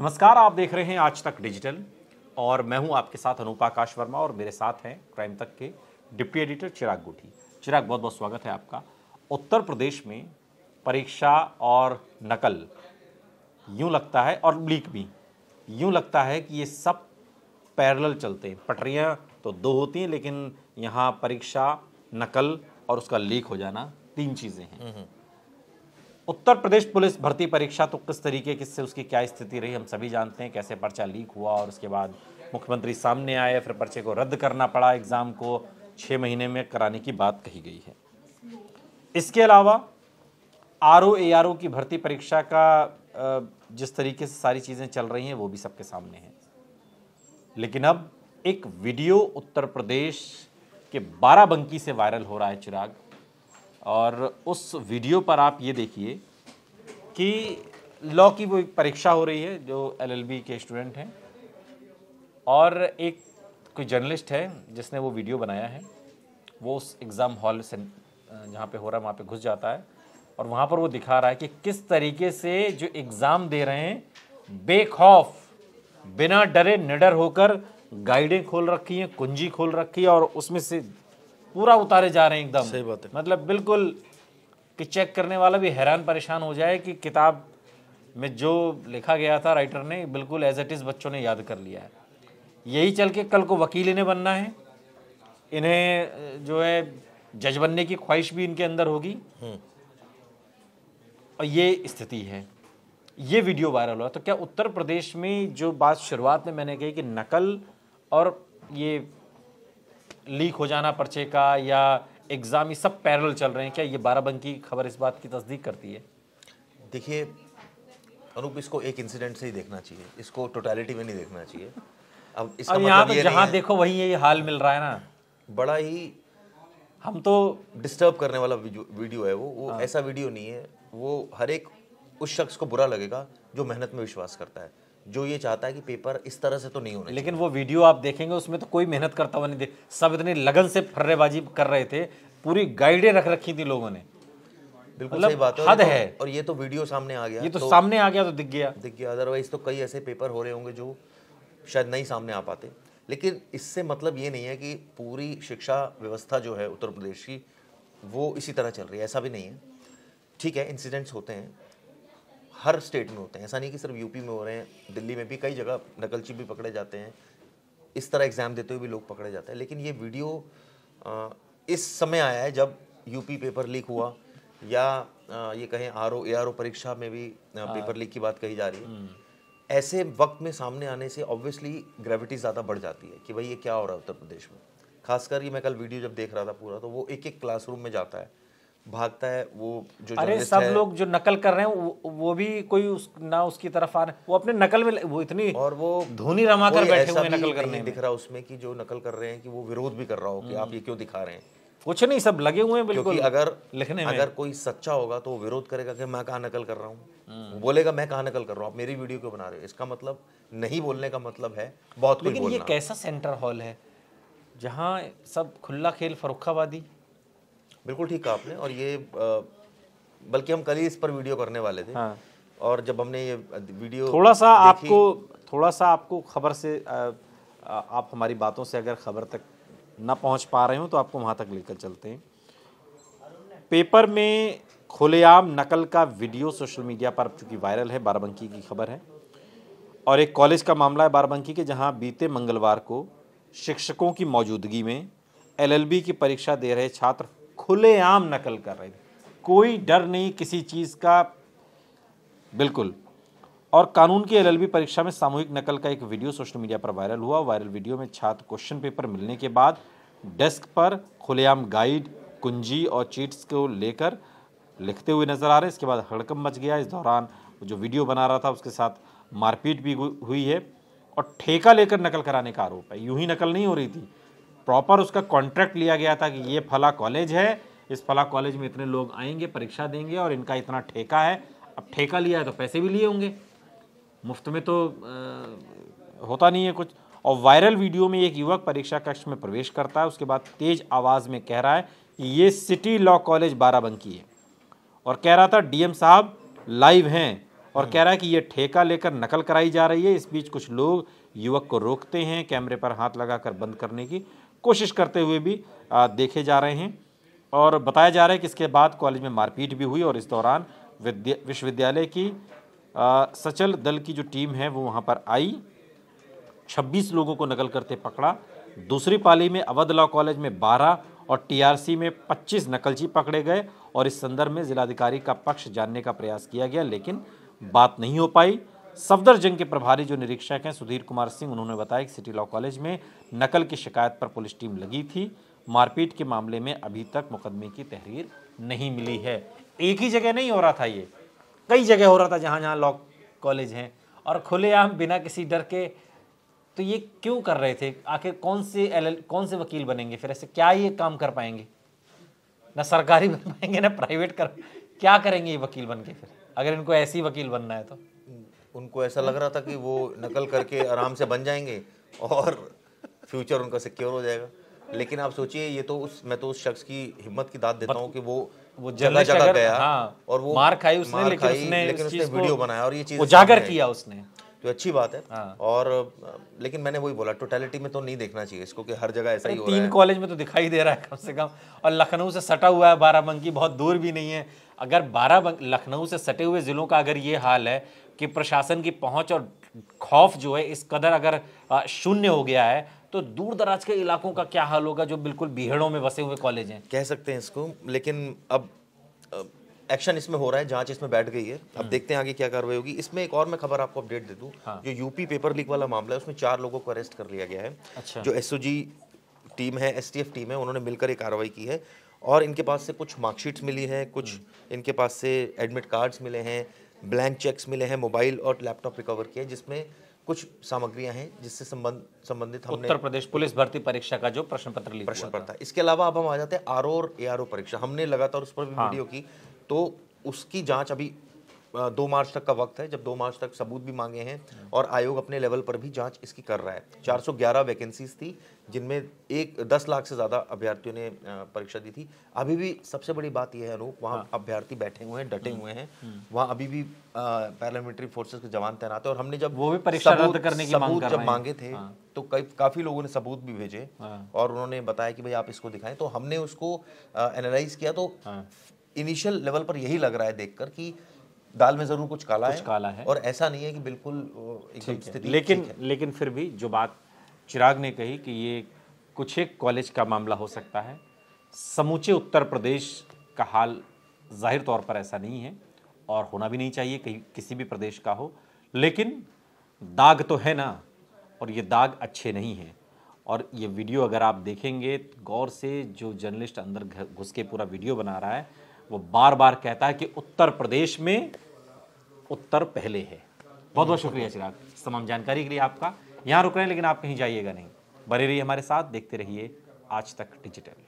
नमस्कार आप देख रहे हैं आज तक डिजिटल और मैं हूं आपके साथ अनुपाकाश वर्मा और मेरे साथ हैं क्राइम तक के डिप्टी एडिटर चिराग गुठी चिराग बहुत बहुत स्वागत है आपका उत्तर प्रदेश में परीक्षा और नकल यूं लगता है और लीक भी यूं लगता है कि ये सब पैरल चलते हैं पटरियाँ तो दो होती हैं लेकिन यहाँ परीक्षा नकल और उसका लीक हो जाना तीन चीज़ें हैं हम्म, हम्म। उत्तर प्रदेश पुलिस भर्ती परीक्षा तो किस तरीके किससे उसकी क्या स्थिति रही हम सभी जानते हैं कैसे पर्चा लीक हुआ और उसके बाद मुख्यमंत्री सामने आए फिर पर्चे को रद्द करना पड़ा एग्ज़ाम को छः महीने में कराने की बात कही गई है इसके अलावा R O A R O की भर्ती परीक्षा का जिस तरीके से सारी चीज़ें चल रही हैं वो भी सबके सामने हैं लेकिन अब एक वीडियो उत्तर प्रदेश के बाराबंकी से वायरल हो रहा है चिराग और उस वीडियो पर आप ये देखिए कि लॉ की वो एक परीक्षा हो रही है जो एलएलबी के स्टूडेंट हैं और एक कोई जर्नलिस्ट है जिसने वो वीडियो बनाया है वो उस एग्ज़ाम हॉल से जहाँ पे हो रहा है वहाँ पे घुस जाता है और वहाँ पर वो दिखा रहा है कि किस तरीके से जो एग्ज़ाम दे रहे हैं बेखौफ बिना डरे निडर होकर गाइडें खोल रखी हैं कुंजी खोल रखी है और उसमें से पूरा उतारे जा रहे हैं एकदम सही बात है मतलब बिल्कुल कि चेक करने वाला भी हैरान परेशान हो जाए कि किताब में जो लिखा गया था राइटर ने बिल्कुल एज इट इज़ बच्चों ने याद कर लिया है यही चल के कल को वकील इन्हें बनना है इन्हें जो है जज बनने की ख्वाहिश भी इनके अंदर होगी हम्म। और ये स्थिति है ये वीडियो वायरल हुआ तो क्या उत्तर प्रदेश में जो बात शुरुआत में मैंने कही कि नकल और ये लीक हो जाना पर्चे का या एग्ज़ाम सब पैरल चल रहे हैं क्या ये बाराबंकी खबर इस बात की तस्दीक करती है देखिए अनूप इसको एक इंसिडेंट से ही देखना चाहिए इसको टोटेलिटी में नहीं देखना चाहिए अब इसका मतलब यहाँ मतलब जहाँ देखो वही ये हाल मिल रहा है ना बड़ा ही हम तो डिस्टर्ब करने वाला वीडियो है वो वो हाँ। ऐसा वीडियो नहीं है वो हर एक उस शख्स को बुरा लगेगा जो मेहनत में विश्वास करता है जो ये चाहता है कि पेपर इस तरह से तो नहीं होना लेकिन वो वीडियो आप देखेंगे उसमें तो कोई मेहनत करता हुआ नहीं दे सब इतनी लगन से फर्रेबाजी कर रहे थे पूरी गाइडें रख रखी थी लोगों ने बिल्कुल मतलब सही बात है हद तो- है और ये तो वीडियो सामने आ गया ये तो, तो सामने आ गया तो दिख गया दिख गया अदरवाइज तो कई ऐसे पेपर हो रहे होंगे जो शायद नहीं सामने आ पाते लेकिन इससे मतलब ये नहीं है कि पूरी शिक्षा व्यवस्था जो है उत्तर प्रदेश की वो इसी तरह चल रही है ऐसा भी नहीं है ठीक है इंसिडेंट्स होते हैं हर स्टेट में होते हैं ऐसा नहीं कि सिर्फ यूपी में हो रहे हैं दिल्ली में भी कई जगह नकलची भी पकड़े जाते हैं इस तरह एग्ज़ाम देते हुए भी लोग पकड़े जाते हैं लेकिन ये वीडियो इस समय आया है जब यूपी पेपर लीक हुआ या ये कहें R O A R O परीक्षा में भी पेपर लीक हाँ। की बात कही जा रही है हम्म। ऐसे वक्त में सामने आने से ऑब्वियसली ग्रेविटी ज़्यादा बढ़ जाती है कि भाई ये क्या हो रहा है उत्तर प्रदेश में खासकर ये मैं कल वीडियो जब देख रहा था पूरा तो वो एक एक क्लासरूम में जाता है भागता है वो जो अरे सब है, लोग जो नकल कर रहे हैं वो, वो भी कोई उस, ना उसकी तरफ आ रहे वो अपने नकल में वो इतनी और वो धोनी रमा कर बैठे हुए नकल करने दिख रहा उसमें कि जो नकल कर रहे हैं कि वो विरोध भी कर रहा हो कि आप ये हम्म। क्यों दिखा रहे हैं कुछ नहीं सब लगे हुए हैं बिल्कुल अगर लिखने में अगर कोई सच्चा होगा तो वो विरोध करेगा कि मैं कहा नकल कर रहा हूँ हम्म। बोलेगा मैं कहा नकल कर रहा हूँ आप मेरी वीडियो क्यों बना रहे हो इसका मतलब नहीं बोलने का मतलब है बहुत लेकिन ये कैसा सेंटर हॉल है जहाँ सब खुला खेल फरुखाबादी बिल्कुल ठीक कहा आपने और ये बल्कि हम कल ही इस पर वीडियो करने वाले थे हाँ। और जब हमने ये वीडियो थोड़ा सा आपको थोड़ा सा आपको खबर से आ, आ, आप हमारी बातों से अगर खबर तक ना पहुंच पा रहे हो तो आपको वहां तक लेकर चलते हैं पेपर में खुलेआम नकल का वीडियो सोशल मीडिया पर चूंकि वायरल है बाराबंकी की खबर है और एक कॉलेज का मामला है बाराबंकी के जहां बीते मंगलवार को शिक्षकों की मौजूदगी में एलएलबी की परीक्षा दे रहे छात्र खुलेआम नकल कर रहे थे कोई डर नहीं किसी चीज़ का बिल्कुल और कानून की एल परीक्षा में सामूहिक नकल का एक वीडियो सोशल मीडिया पर वायरल हुआ वायरल वीडियो में छात्र क्वेश्चन पेपर मिलने के बाद डेस्क पर खुलेआम गाइड कुंजी और चीट्स को लेकर लिखते हुए नजर आ रहे इसके बाद हड़कम मच गया इस दौरान जो वीडियो बना रहा था उसके साथ मारपीट भी हुई है और ठेका लेकर नकल कराने का आरोप है यूं ही नकल नहीं हो रही थी प्रॉपर उसका कॉन्ट्रैक्ट लिया गया था कि ये फला कॉलेज है इस फला कॉलेज में इतने लोग आएंगे परीक्षा देंगे और इनका इतना ठेका है अब ठेका लिया है तो पैसे भी लिए होंगे मुफ्त में तो आ, होता नहीं है कुछ और वायरल वीडियो में एक युवक परीक्षा कक्ष में प्रवेश करता है उसके बाद तेज आवाज़ में कह रहा है कि ये सिटी लॉ कॉलेज बाराबंकी है और कह रहा था डीएम साहब लाइव हैं और कह रहा है कि ये ठेका लेकर नकल कराई जा रही है इस बीच कुछ लोग युवक को रोकते हैं कैमरे पर हाथ लगाकर बंद करने की कोशिश करते हुए भी आ, देखे जा रहे हैं और बताया जा रहा है कि इसके बाद कॉलेज में मारपीट भी हुई और इस दौरान विश्वविद्यालय की आ, सचल दल की जो टीम है वो वहाँ पर आई 26 लोगों को नकल करते पकड़ा दूसरी पाली में अवध लॉ कॉलेज में 12 और टीआरसी में 25 नकलची पकड़े गए और इस संदर्भ में जिलाधिकारी का पक्ष जानने का प्रयास किया गया लेकिन बात नहीं हो पाई सफदर जंग के प्रभारी जो निरीक्षक हैं सुधीर कुमार सिंह उन्होंने बताया कि सिटी लॉ कॉलेज में नकल की शिकायत पर पुलिस टीम लगी थी मारपीट के मामले में अभी तक मुकदमे की तहरीर नहीं मिली है एक ही जगह नहीं हो रहा था ये कई जगह हो रहा था जहाँ जहाँ लॉ कॉलेज हैं और खुलेआम बिना किसी डर के तो ये क्यों कर रहे थे आखिर कौन से एल कौन से वकील बनेंगे फिर ऐसे क्या ये काम कर पाएंगे ना सरकारी बन पाएंगे ना प्राइवेट कर क्या करेंगे ये वकील बन के फिर अगर इनको ऐसी वकील बनना है तो उनको ऐसा लग रहा था कि वो नकल करके आराम से बन जाएंगे और फ्यूचर उनका सिक्योर हो जाएगा लेकिन आप सोचिए ये तो उस मैं तो उस शख्स की हिम्मत की दाद देता हूँ कि वो वो जगह जगह गया हाँ, और वो मार खाई उसने मार खाई, लेकिन, उसने, लेकिन उसने वीडियो बनाया और ये चीज उजागर किया उसने तो अच्छी बात है हाँ। और लेकिन मैंने वही बोला टोटलिटी में तो नहीं देखना चाहिए इसको कि हर जगह ऐसा ही हो रहा है तीन कॉलेज में तो दिखाई दे रहा है कम से कम और लखनऊ से सटा हुआ है बाराबंकी बहुत दूर भी नहीं है अगर बारह लखनऊ से सटे हुए ज़िलों का अगर ये हाल है कि प्रशासन की पहुंच और खौफ जो है इस कदर अगर शून्य हो गया है तो दूर दराज के इलाकों का क्या हाल होगा जो बिल्कुल बिहेड़ों में बसे हुए कॉलेज हैं कह सकते हैं इसको लेकिन अब एक्शन इसमें हो रहा है जांच इसमें बैठ गई है अब हम्म। देखते हैं आगे क्या कार्रवाई होगी इसमें एक और मैं खबर आपको अपडेट दे दूँ हाँ। जो यूपी पेपर लीक वाला मामला है उसमें चार लोगों को अरेस्ट कर लिया गया है अच्छा। जो एस टीम है एस टीम है उन्होंने मिलकर ये कार्रवाई की है और इनके पास से कुछ मार्कशीट्स मिली हैं कुछ हम्म। इनके पास से एडमिट कार्ड्स मिले हैं ब्लैंक चेक्स मिले हैं मोबाइल और लैपटॉप रिकवर किए जिसमें कुछ सामग्रियां हैं जिससे संबंध संबंधित हमने उत्तर प्रदेश पुलिस भर्ती परीक्षा का जो प्रश्न पत्र प्रश्न पत्र इसके अलावा अब हम आ जाते हैं आर और ए परीक्षा हमने लगातार उस पर भी हाँ। वीडियो की तो उसकी जांच अभी दो मार्च तक का वक्त है जब दो मार्च तक सबूत भी मांगे हैं और आयोग अपने लेवल पर भी जांच इसकी कर रहा है 411 वैकेंसीज थी जिनमें एक दस लाख से ज़्यादा अभ्यर्थियों ने परीक्षा दी थी अभी भी सबसे बड़ी बात यह है अनूप वहाँ हाँ। अभ्यर्थी बैठे हुए हैं डटे हम्म। हुए हैं हम्म। वहाँ अभी भी पैरामिलिट्री फोर्सेज के जवान तैनात है और हमने जब वो भी परीक्षा रद्द करने की सबूत जब मांगे थे हाँ। तो कई काफ़ी लोगों ने सबूत भी भेजे हाँ। और उन्होंने बताया कि भाई आप इसको दिखाएं तो हमने उसको एनालाइज किया तो इनिशियल हाँ। लेवल पर यही लग रहा है देखकर कि दाल में जरूर कुछ काला कुछ है काला है और ऐसा नहीं है कि बिल्कुल लेकिन लेकिन फिर भी जो बात चिराग ने कही कि ये कुछ एक कॉलेज का मामला हो सकता है समूचे उत्तर प्रदेश का हाल जाहिर तौर पर ऐसा नहीं है और होना भी नहीं चाहिए कहीं किसी भी प्रदेश का हो लेकिन दाग तो है ना और ये दाग अच्छे नहीं हैं और ये वीडियो अगर आप देखेंगे गौर से जो जर्नलिस्ट अंदर घुस के पूरा वीडियो बना रहा है वो बार बार कहता है कि उत्तर प्रदेश में उत्तर पहले है बहुत बहुत शुक्रिया चिराग इस तमाम जानकारी के लिए आपका यहाँ रुक रहे हैं लेकिन आप कहीं जाइएगा नहीं बने रहिए हमारे साथ देखते रहिए आज तक डिजिटल